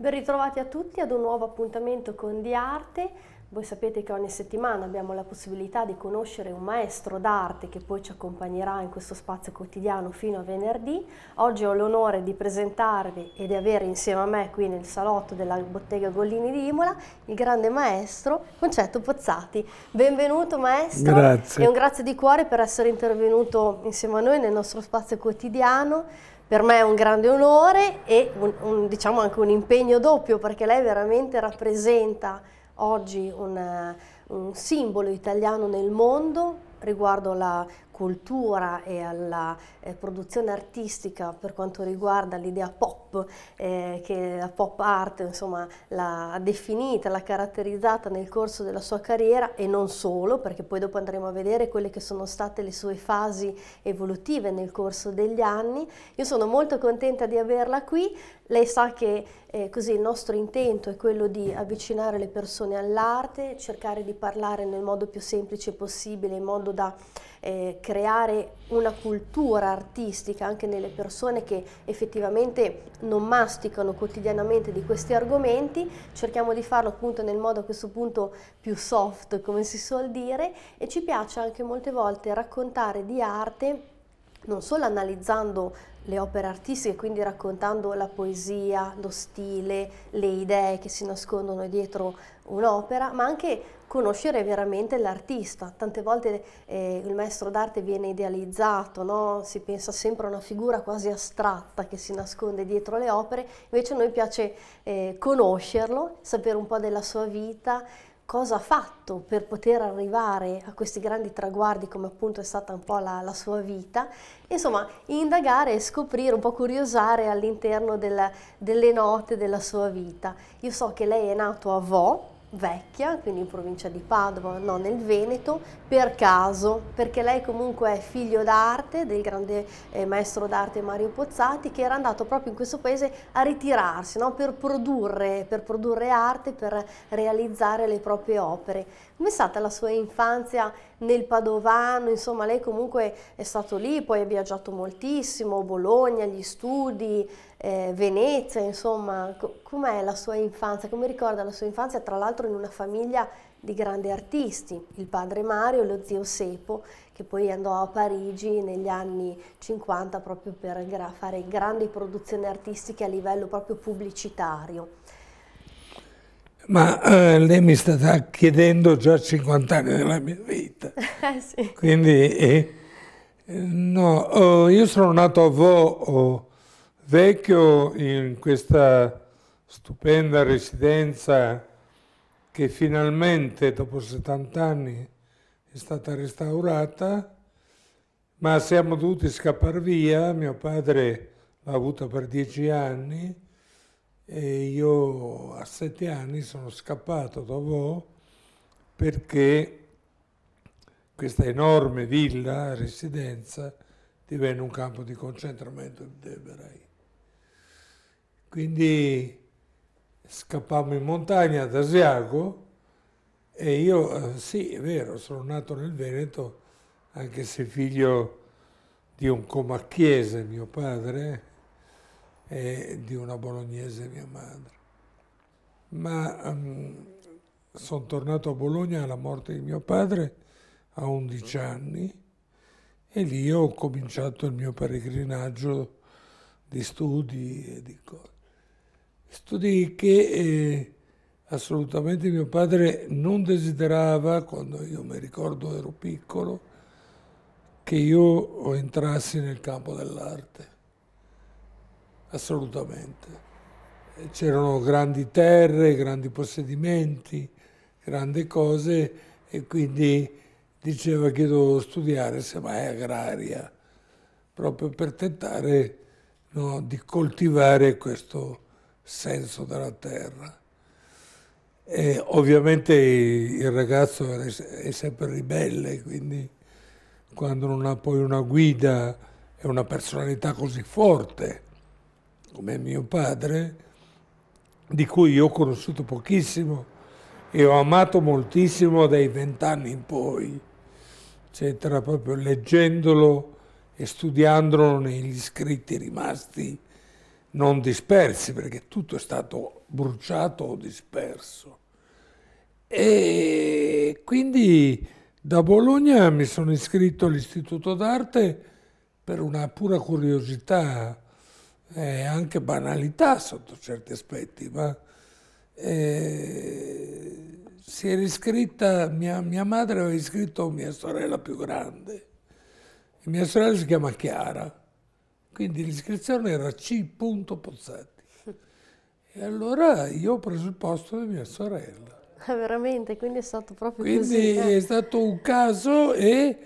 Ben ritrovati a tutti ad un nuovo appuntamento con Di Arte. Voi sapete che ogni settimana abbiamo la possibilità di conoscere un maestro d'arte che poi ci accompagnerà in questo spazio quotidiano fino a venerdì. Oggi ho l'onore di presentarvi e di avere insieme a me qui nel salotto della bottega Gollini di Imola il grande maestro Concetto Pozzati. Benvenuto maestro grazie. e un grazie di cuore per essere intervenuto insieme a noi nel nostro spazio quotidiano per me è un grande onore e un, un, diciamo anche un impegno doppio perché lei veramente rappresenta oggi una, eh, un simbolo italiano nel mondo riguardo la cultura e alla eh, produzione artistica per quanto riguarda l'idea pop, eh, che la pop art insomma, l'ha definita, l'ha caratterizzata nel corso della sua carriera e non solo, perché poi dopo andremo a vedere quelle che sono state le sue fasi evolutive nel corso degli anni. Io sono molto contenta di averla qui, lei sa che eh, così il nostro intento è quello di avvicinare le persone all'arte, cercare di parlare nel modo più semplice possibile, in modo da eh, creare una cultura artistica anche nelle persone che effettivamente non masticano quotidianamente di questi argomenti, cerchiamo di farlo appunto nel modo a questo punto più soft come si suol dire e ci piace anche molte volte raccontare di arte non solo analizzando le opere artistiche, quindi raccontando la poesia, lo stile, le idee che si nascondono dietro un'opera, ma anche conoscere veramente l'artista. Tante volte eh, il maestro d'arte viene idealizzato, no? si pensa sempre a una figura quasi astratta che si nasconde dietro le opere, invece a noi piace eh, conoscerlo, sapere un po' della sua vita, cosa ha fatto per poter arrivare a questi grandi traguardi come appunto è stata un po' la, la sua vita, insomma indagare e scoprire, un po' curiosare all'interno delle note della sua vita. Io so che lei è nato a Vaux, vecchia, quindi in provincia di Padova, no, nel Veneto, per caso, perché lei comunque è figlio d'arte del grande eh, maestro d'arte Mario Pozzati, che era andato proprio in questo paese a ritirarsi no, per, produrre, per produrre arte, per realizzare le proprie opere. Com'è stata la sua infanzia nel Padovano? Insomma, lei comunque è stato lì, poi ha viaggiato moltissimo, Bologna, gli studi, eh, Venezia, insomma, com'è la sua infanzia, come ricorda la sua infanzia, tra l'altro in una famiglia di grandi artisti, il padre Mario e lo zio Sepo, che poi andò a Parigi negli anni 50 proprio per fare grandi produzioni artistiche a livello proprio pubblicitario. Ma eh, lei mi sta chiedendo già 50 anni della mia vita, eh, sì. quindi eh, no, oh, io sono nato a Vaux, oh, Vecchio in questa stupenda residenza che finalmente dopo 70 anni è stata restaurata, ma siamo dovuti scappare via, mio padre l'ha avuta per dieci anni e io a sette anni sono scappato da Vaux perché questa enorme villa, residenza, divenne un campo di concentramento di ebrei. Quindi scappammo in montagna ad Asiago e io, eh, sì, è vero, sono nato nel Veneto, anche se figlio di un comacchiese mio padre e di una bolognese mia madre. Ma um, mm, sono tornato a Bologna alla morte di mio padre a 11 anni e lì ho cominciato il mio peregrinaggio di studi e di cose. Studi che eh, assolutamente mio padre non desiderava, quando io mi ricordo ero piccolo, che io entrassi nel campo dell'arte. Assolutamente. Eh, c'erano grandi terre, grandi possedimenti, grandi cose e quindi diceva che dovevo studiare semmai agraria, proprio per tentare no, di coltivare questo senso della terra. E ovviamente il ragazzo è sempre ribelle, quindi quando non ha poi una guida e una personalità così forte come mio padre, di cui io ho conosciuto pochissimo e ho amato moltissimo dai vent'anni in poi, eccetera, proprio leggendolo e studiandolo negli scritti rimasti non dispersi, perché tutto è stato bruciato o disperso. E quindi da Bologna mi sono iscritto all'Istituto d'Arte per una pura curiosità e anche banalità sotto certi aspetti, ma eh, si era iscritta, mia, mia madre aveva iscritto mia sorella più grande, e mia sorella si chiama Chiara quindi l'iscrizione era C. Pozzetti. E allora io ho preso il posto di mia sorella. Ah, veramente, quindi è stato proprio quindi così. Quindi eh. è stato un caso e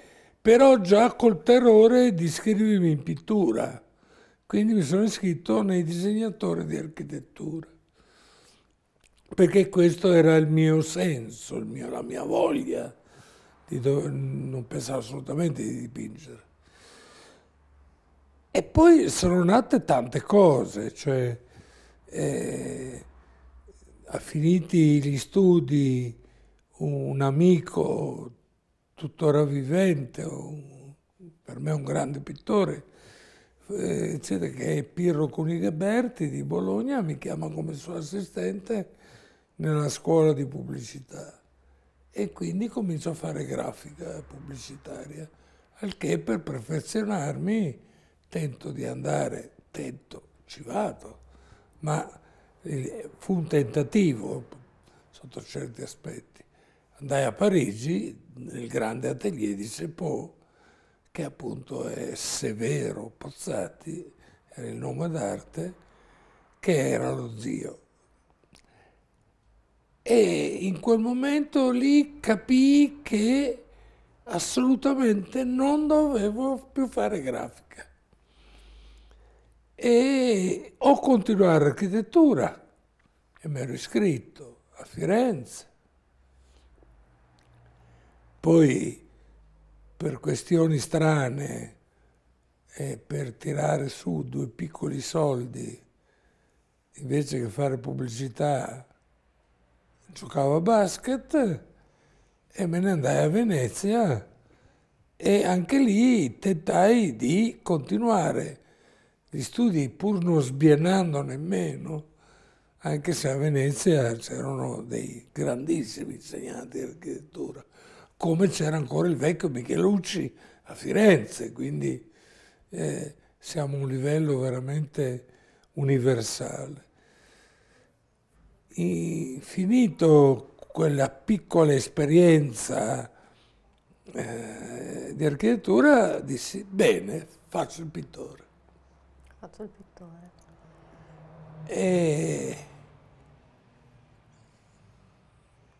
però già col terrore di iscrivermi in pittura. Quindi mi sono iscritto nei disegnatori di architettura. Perché questo era il mio senso, il mio, la mia voglia. Di dove, non pensavo assolutamente di dipingere. E poi sono nate tante cose, cioè eh, finiti gli studi un amico tuttora vivente, un, per me un grande pittore, eh, che è Pirro Cunigaberti di Bologna, mi chiama come suo assistente nella scuola di pubblicità e quindi comincio a fare grafica pubblicitaria, al che per perfezionarmi tento di andare, tento, ci vado, ma eh, fu un tentativo sotto certi aspetti. Andai a Parigi nel grande atelier di Seppo, che appunto è Severo Pozzati, era il nome d'arte, che era lo zio. E in quel momento lì capii che assolutamente non dovevo più fare grafica e ho continuato l'architettura e mi ero iscritto a Firenze. Poi per questioni strane e per tirare su due piccoli soldi invece che fare pubblicità giocavo a basket e me ne andai a Venezia e anche lì tentai di continuare gli studi, pur non sbienando nemmeno, anche se a Venezia c'erano dei grandissimi insegnanti di architettura, come c'era ancora il vecchio Michelucci a Firenze, quindi eh, siamo a un livello veramente universale. E finito quella piccola esperienza eh, di architettura, dissi bene, faccio il pittore fatto il pittore? E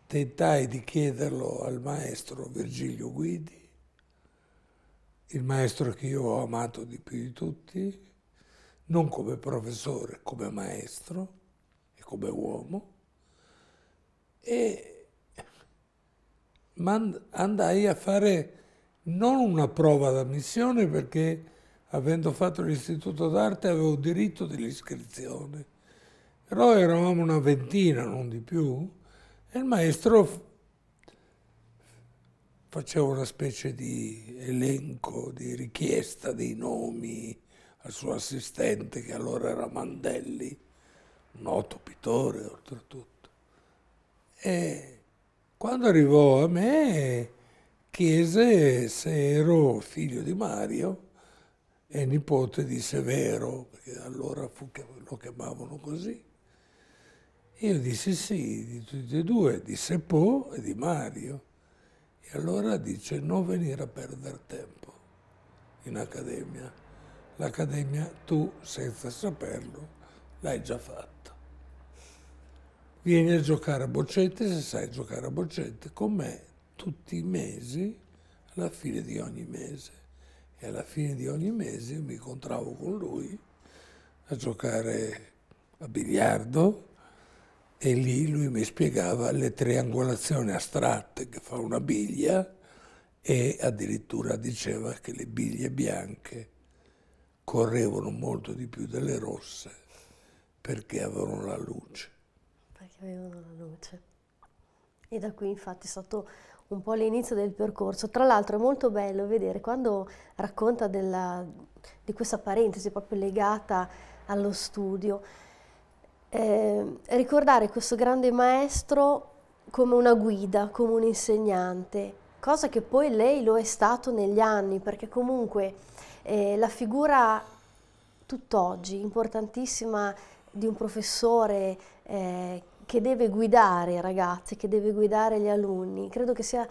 tentai di chiederlo al maestro Virgilio Guidi, il maestro che io ho amato di più di tutti, non come professore, come maestro e come uomo, e andai a fare non una prova d'ammissione perché avendo fatto l'istituto d'arte, avevo diritto dell'iscrizione. Però eravamo una ventina, non di più, e il maestro faceva una specie di elenco, di richiesta dei nomi al suo assistente, che allora era Mandelli, noto pittore oltretutto. E quando arrivò a me chiese se ero figlio di Mario è nipote di Severo, perché allora fu, lo chiamavano così. Io dissi sì, di tutti e due, di Seppo e di Mario. E allora dice non venire a perdere tempo in accademia. L'accademia tu, senza saperlo, l'hai già fatta. Vieni a giocare a boccette, se sai giocare a boccette, con me tutti i mesi, alla fine di ogni mese e alla fine di ogni mese mi incontravo con lui a giocare a biliardo e lì lui mi spiegava le triangolazioni astratte che fa una biglia e addirittura diceva che le biglie bianche correvano molto di più delle rosse perché avevano la luce. Perché avevano la luce. E da qui infatti è stato un po' all'inizio del percorso. Tra l'altro è molto bello vedere quando racconta della, di questa parentesi proprio legata allo studio, eh, ricordare questo grande maestro come una guida, come un insegnante, cosa che poi lei lo è stato negli anni, perché comunque eh, la figura tutt'oggi importantissima di un professore eh, che deve guidare i ragazzi, che deve guidare gli alunni, credo che sia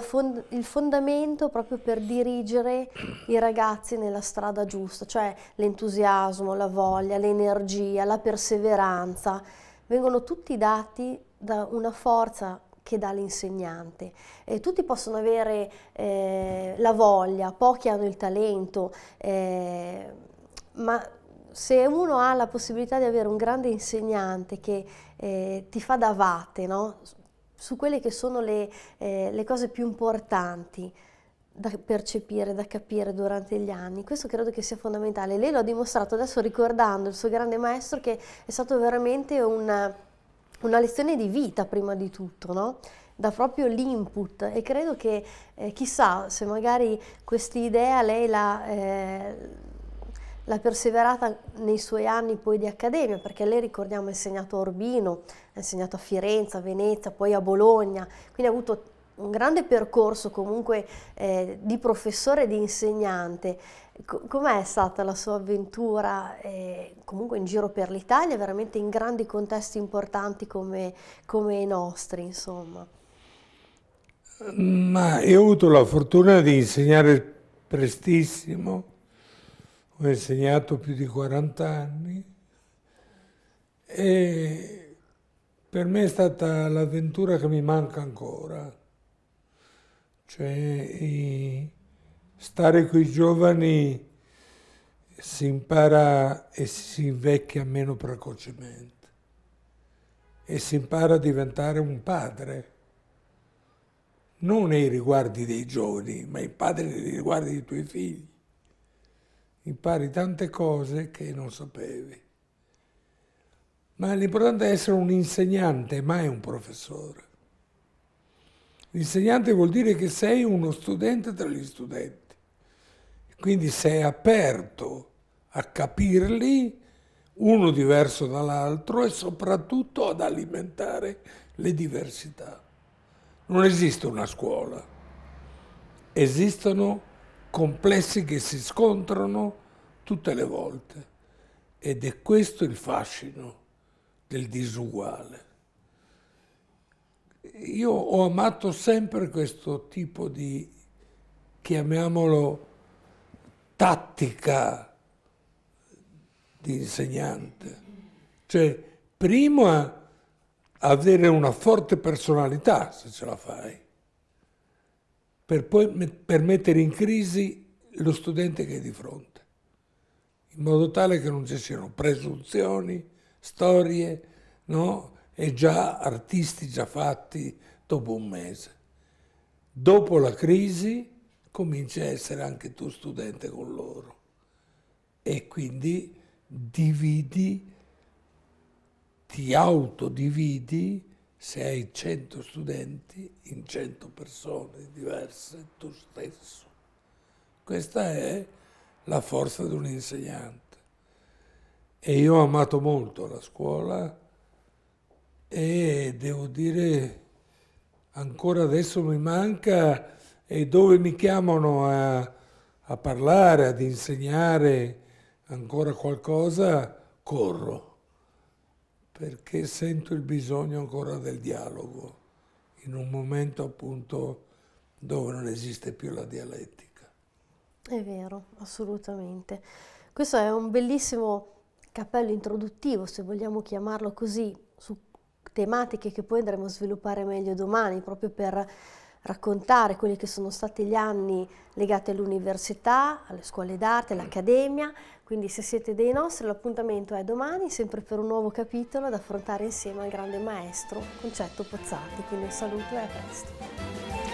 fond il fondamento proprio per dirigere i ragazzi nella strada giusta, cioè l'entusiasmo, la voglia, l'energia, la perseveranza, vengono tutti dati da una forza che dà l'insegnante. Eh, tutti possono avere eh, la voglia, pochi hanno il talento, eh, ma se uno ha la possibilità di avere un grande insegnante che eh, ti fa da vate no? su quelle che sono le, eh, le cose più importanti, da percepire, da capire durante gli anni. Questo credo che sia fondamentale. Lei lo ha dimostrato adesso ricordando il suo grande maestro che è stato veramente una, una lezione di vita prima di tutto, no? da proprio l'input e credo che eh, chissà se magari questa idea lei la, eh, l'ha perseverata nei suoi anni poi di accademia, perché lei ricordiamo ha insegnato a Urbino, ha insegnato a Firenze, a Venezia, poi a Bologna, quindi ha avuto un grande percorso comunque eh, di professore e di insegnante. Com'è stata la sua avventura eh, comunque in giro per l'Italia, veramente in grandi contesti importanti come, come i nostri, insomma? Ma io ho avuto la fortuna di insegnare prestissimo ho insegnato più di 40 anni e per me è stata l'avventura che mi manca ancora, cioè stare con i giovani si impara e si invecchia meno precocemente e si impara a diventare un padre, non nei riguardi dei giovani, ma i padri nei riguardi dei tuoi figli impari tante cose che non sapevi. Ma l'importante è essere un insegnante, mai un professore. L'insegnante vuol dire che sei uno studente tra gli studenti, quindi sei aperto a capirli, uno diverso dall'altro e soprattutto ad alimentare le diversità. Non esiste una scuola, esistono complessi che si scontrano tutte le volte. Ed è questo il fascino del disuguale. Io ho amato sempre questo tipo di, chiamiamolo, tattica di insegnante. Cioè, prima avere una forte personalità, se ce la fai, per poi per mettere in crisi lo studente che è di fronte in modo tale che non ci siano presunzioni, storie, no? e già artisti già fatti dopo un mese. Dopo la crisi cominci a essere anche tu studente con loro e quindi dividi, ti autodividi se hai 100 studenti in 100 persone diverse tu stesso. Questa è la forza di un insegnante. E io ho amato molto la scuola e devo dire ancora adesso mi manca e dove mi chiamano a, a parlare, ad insegnare ancora qualcosa, corro perché sento il bisogno ancora del dialogo in un momento appunto dove non esiste più la dialettica. È vero, assolutamente. Questo è un bellissimo cappello introduttivo, se vogliamo chiamarlo così, su tematiche che poi andremo a sviluppare meglio domani, proprio per raccontare quelli che sono stati gli anni legati all'università, alle scuole d'arte, all'accademia. Quindi se siete dei nostri, l'appuntamento è domani, sempre per un nuovo capitolo da affrontare insieme al grande maestro Concetto Pozzati. Quindi un saluto e a presto.